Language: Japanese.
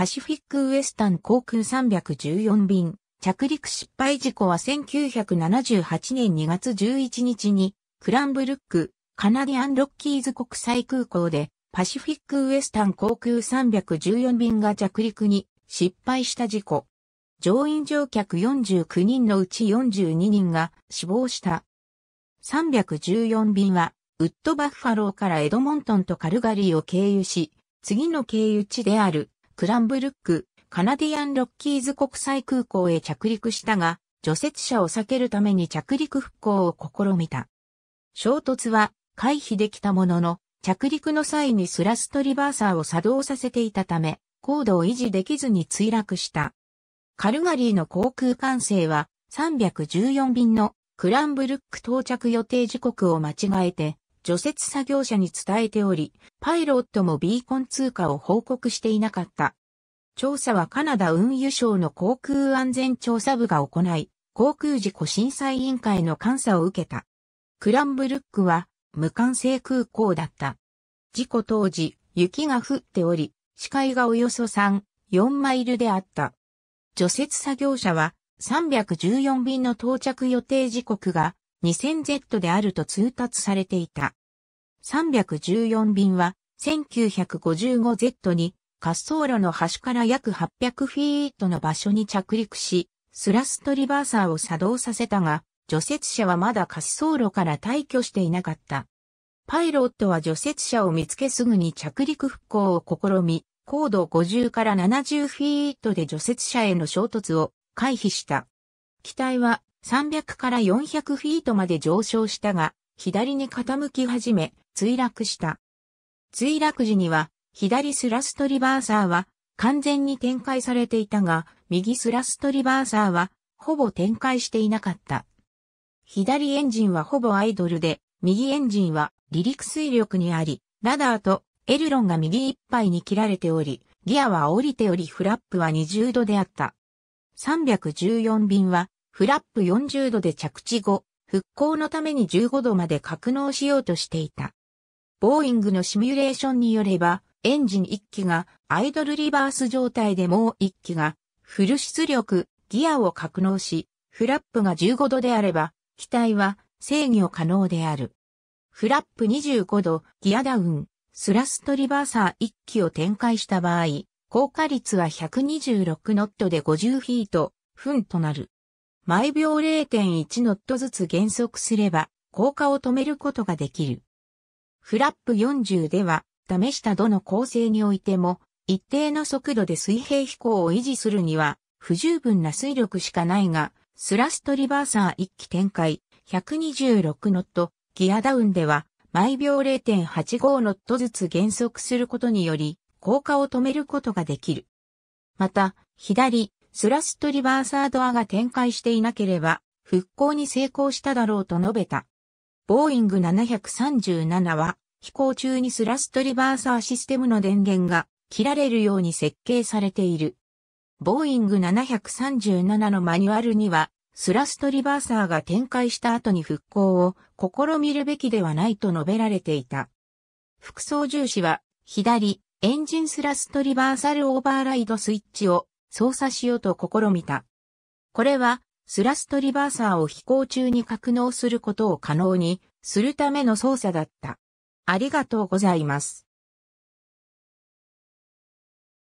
パシフィックウエスタン航空314便、着陸失敗事故は1978年2月11日に、クランブルック、カナディアンロッキーズ国際空港で、パシフィックウエスタン航空314便が着陸に失敗した事故。乗員乗客49人のうち42人が死亡した。314便は、ウッドバッファローからエドモントンとカルガリーを経由し、次の経由地であるクランブルック、カナディアンロッキーズ国際空港へ着陸したが、除雪車を避けるために着陸復興を試みた。衝突は回避できたものの、着陸の際にスラストリバーサーを作動させていたため、高度を維持できずに墜落した。カルガリーの航空管制は314便のクランブルック到着予定時刻を間違えて除雪作業者に伝えており、パイロットもビーコン通過を報告していなかった。調査はカナダ運輸省の航空安全調査部が行い、航空事故審査委員会の監査を受けた。クランブルックは無管制空港だった。事故当時、雪が降っており、視界がおよそ3、4マイルであった。除雪作業者は314便の到着予定時刻が 2000Z であると通達されていた。314便は 1955Z に滑走路の端から約800フィートの場所に着陸し、スラストリバーサーを作動させたが、除雪車はまだ滑走路から退去していなかった。パイロットは除雪車を見つけすぐに着陸復興を試み、高度50から70フィートで除雪車への衝突を回避した。機体は300から400フィートまで上昇したが、左に傾き始め、墜落した。墜落時には左スラストリバーサーは完全に展開されていたが、右スラストリバーサーはほぼ展開していなかった。左エンジンはほぼアイドルで、右エンジンは離陸水力にあり、ラダーとエルロンが右ぱ杯に切られており、ギアは降りておりフラップは20度であった。314便はフラップ40度で着地後、復興のために15度まで格納しようとしていた。ボーイングのシミュレーションによれば、エンジン1機がアイドルリバース状態でもう1機がフル出力、ギアを格納し、フラップが15度であれば、機体は制御可能である。フラップ25度、ギアダウン、スラストリバーサー1機を展開した場合、降下率は126ノットで50フィート、分となる。毎秒0.1ノットずつ減速すれば、降下を止めることができる。フラップ40では、試したどの構成においても、一定の速度で水平飛行を維持するには、不十分な水力しかないが、スラストリバーサー1機展開、126ノット、ギアダウンでは、毎秒0.85ノットずつ減速することにより、降下を止めることができる。また、左、スラストリバーサードアが展開していなければ、復興に成功しただろうと述べた。ボーイング737は、飛行中にスラストリバーサーシステムの電源が切られるように設計されている。ボーイング737のマニュアルには、スラストリバーサーが展開した後に復興を試みるべきではないと述べられていた。副操縦士は、左、エンジンスラストリバーサルオーバーライドスイッチを操作しようと試みた。これは、スラストリバーサーを飛行中に格納することを可能にするための操作だった。ありがとうございます。